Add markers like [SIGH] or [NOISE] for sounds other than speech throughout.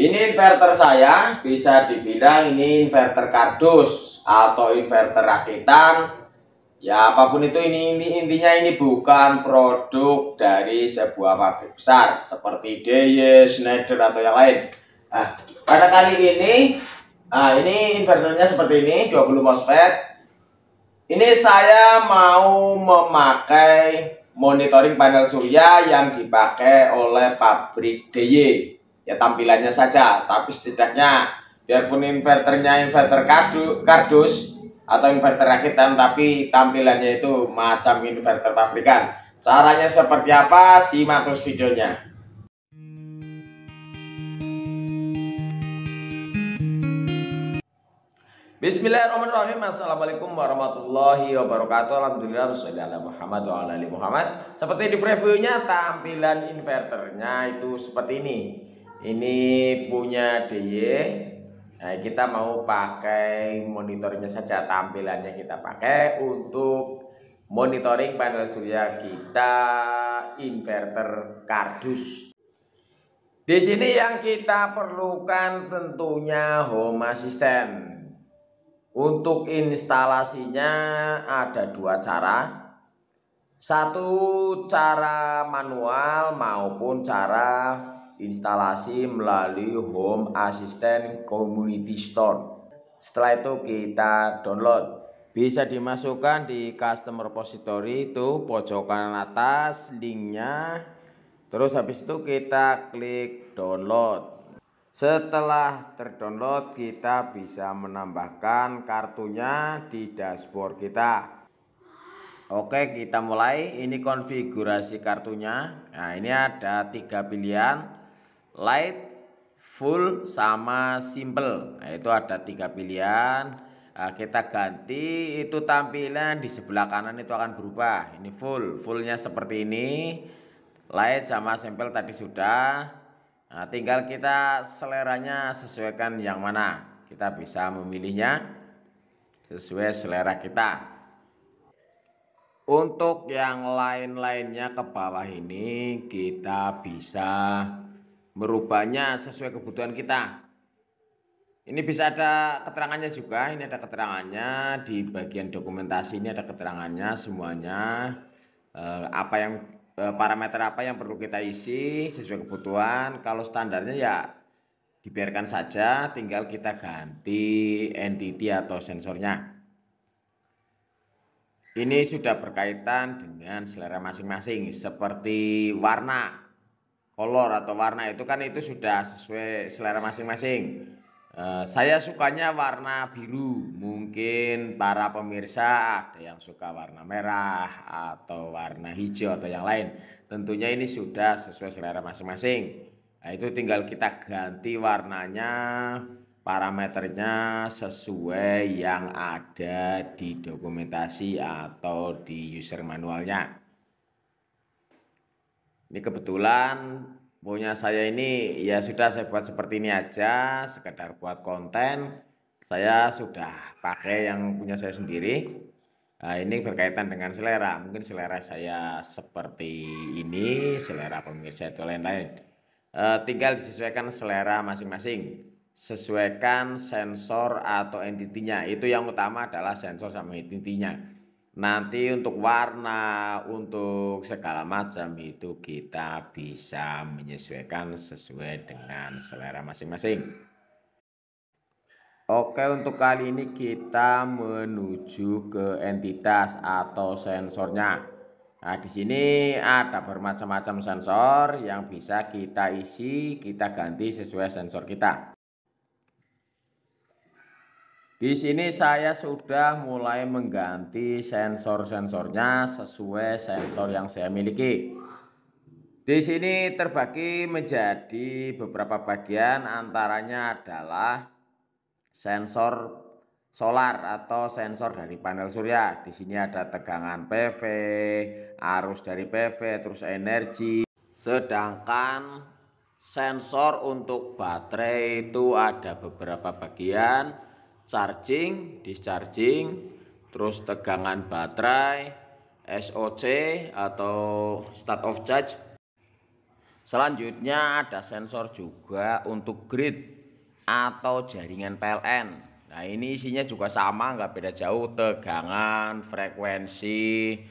Ini inverter saya bisa dibilang ini inverter kardus atau inverter rakitan. Ya apapun itu ini, ini intinya ini bukan produk dari sebuah pabrik besar seperti DY, Schneider atau yang lain. Nah, pada kali ini nah ini inverternya seperti ini 20 MOSFET. Ini saya mau memakai monitoring panel surya yang dipakai oleh pabrik DY ya tampilannya saja tapi setidaknya biarpun inverternya inverter kardus, kardus atau inverter rakitan tapi tampilannya itu macam inverter pabrikan caranya seperti apa simak terus videonya Bismillahirrahmanirrahim. Assalamualaikum warahmatullahi wabarakatuh. Alhamdulillah wassalamualaikum Muhammad wa ala Muhammad. Seperti di previewnya tampilan inverternya itu seperti ini ini punya DY nah kita mau pakai monitornya saja tampilannya kita pakai untuk monitoring panel surya kita inverter kardus di sini yang kita perlukan tentunya home assistant untuk instalasinya ada dua cara satu cara manual maupun cara instalasi melalui Home Assistant Community Store. Setelah itu kita download. Bisa dimasukkan di custom repository itu pojok kanan atas linknya. Terus habis itu kita klik download. Setelah terdownload kita bisa menambahkan kartunya di dashboard kita. Oke kita mulai ini konfigurasi kartunya. Nah ini ada tiga pilihan light, full sama simple. Nah, itu ada tiga pilihan. Nah, kita ganti itu tampilan di sebelah kanan itu akan berubah. Ini full, fullnya seperti ini. Light sama simple tadi sudah. Nah, tinggal kita seleranya sesuaikan yang mana. Kita bisa memilihnya sesuai selera kita. Untuk yang lain-lainnya ke bawah ini kita bisa merubahnya sesuai kebutuhan kita. Ini bisa ada keterangannya juga, ini ada keterangannya di bagian dokumentasi ini ada keterangannya semuanya eh, apa yang eh, parameter apa yang perlu kita isi sesuai kebutuhan. Kalau standarnya ya dibiarkan saja, tinggal kita ganti entity atau sensornya. Ini sudah berkaitan dengan selera masing-masing seperti warna kolor atau warna itu kan itu sudah sesuai selera masing-masing. Eh, saya sukanya warna biru. Mungkin para pemirsa ada yang suka warna merah atau warna hijau atau yang lain. Tentunya ini sudah sesuai selera masing-masing. Nah, itu tinggal kita ganti warnanya, parameternya sesuai yang ada di dokumentasi atau di user manualnya. Ini kebetulan punya saya ini ya sudah saya buat seperti ini aja, sekedar buat konten. Saya sudah pakai yang punya saya sendiri. Nah, ini berkaitan dengan selera. Mungkin selera saya seperti ini, selera pemirsa itu lain-lain. E, tinggal disesuaikan selera masing-masing. Sesuaikan sensor atau entitinya. Itu yang utama adalah sensor sama entitinya. Nanti untuk warna, untuk segala macam itu kita bisa menyesuaikan sesuai dengan selera masing-masing. Oke, untuk kali ini kita menuju ke entitas atau sensornya. Nah, di sini ada bermacam-macam sensor yang bisa kita isi, kita ganti sesuai sensor kita. Di sini saya sudah mulai mengganti sensor-sensornya sesuai sensor yang saya miliki. Di sini terbagi menjadi beberapa bagian antaranya adalah sensor solar atau sensor dari panel surya. Di sini ada tegangan PV, arus dari PV, terus energi. Sedangkan sensor untuk baterai itu ada beberapa bagian charging, discharging, terus tegangan baterai, SOC atau start of charge. Selanjutnya ada sensor juga untuk grid atau jaringan PLN. Nah ini isinya juga sama, nggak beda jauh. Tegangan, frekuensi,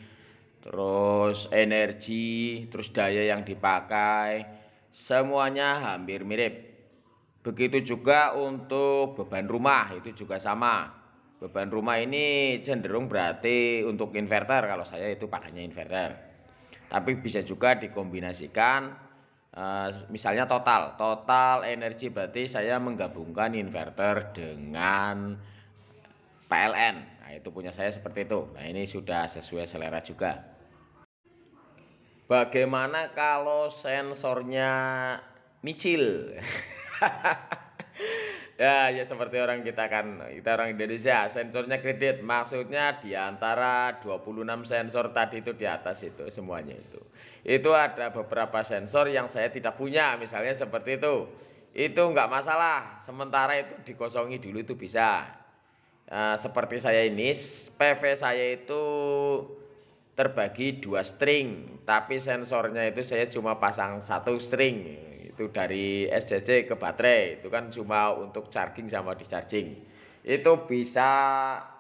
terus energi, terus daya yang dipakai, semuanya hampir mirip. Begitu juga untuk beban rumah itu juga sama. Beban rumah ini cenderung berarti untuk inverter kalau saya itu pakainya inverter. Tapi bisa juga dikombinasikan eh, misalnya total, total energi berarti saya menggabungkan inverter dengan PLN. Nah, itu punya saya seperti itu. Nah, ini sudah sesuai selera juga. Bagaimana kalau sensornya micil? [LAUGHS] [LAUGHS] ya ya seperti orang kita kan kita orang Indonesia sensornya kredit maksudnya di antara 26 sensor tadi itu di atas itu semuanya itu itu ada beberapa sensor yang saya tidak punya misalnya seperti itu itu nggak masalah sementara itu dikosongi dulu itu bisa nah, seperti saya ini PV saya itu terbagi dua string tapi sensornya itu saya cuma pasang satu string itu dari SCC ke baterai itu kan cuma untuk charging sama discharging itu bisa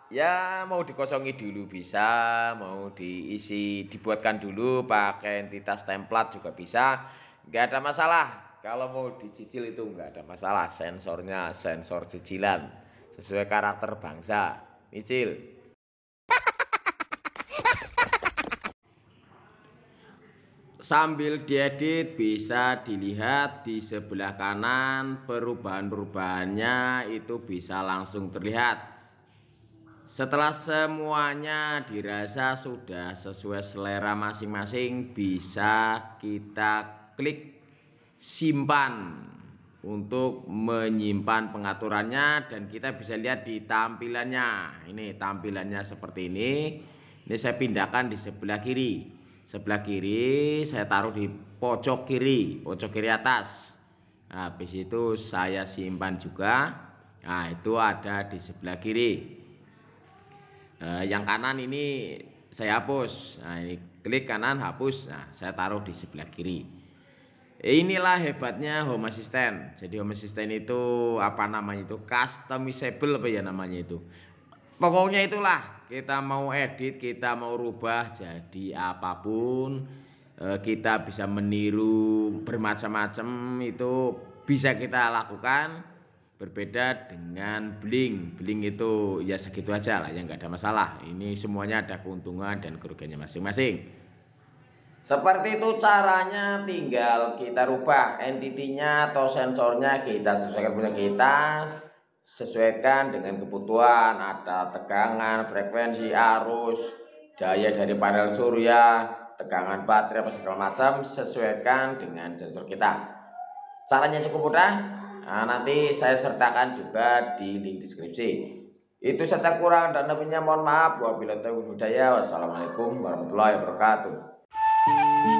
ya mau dikosongi dulu bisa mau diisi dibuatkan dulu pakai entitas template juga bisa nggak ada masalah kalau mau dicicil itu nggak ada masalah sensornya sensor cicilan sesuai karakter bangsa nyicil Sambil diedit bisa dilihat di sebelah kanan perubahan-perubahannya itu bisa langsung terlihat. Setelah semuanya dirasa sudah sesuai selera masing-masing bisa kita klik simpan untuk menyimpan pengaturannya dan kita bisa lihat di tampilannya. Ini tampilannya seperti ini. Ini saya pindahkan di sebelah kiri sebelah kiri saya taruh di pojok kiri pojok kiri atas habis itu saya simpan juga nah itu ada di sebelah kiri eh, yang kanan ini saya hapus nah ini klik kanan hapus nah saya taruh di sebelah kiri inilah hebatnya home assistant jadi home assistant itu apa namanya itu customizable apa ya namanya itu pokoknya itulah kita mau edit, kita mau rubah jadi apapun e, kita bisa meniru bermacam-macam itu bisa kita lakukan berbeda dengan bling bling itu ya segitu aja lah yang nggak ada masalah ini semuanya ada keuntungan dan kerugiannya masing-masing seperti itu caranya tinggal kita rubah entitinya atau sensornya kita sesuaikan punya kita sesuaikan dengan kebutuhan, ada tegangan, frekuensi arus, daya dari panel surya, tegangan baterai apa segala macam sesuaikan dengan sensor kita. Caranya cukup mudah. Nah, nanti saya sertakan juga di link deskripsi. Itu saja kurang dan lebihnya mohon maaf. Wabillahi taufiq Wassalamualaikum warahmatullahi wabarakatuh.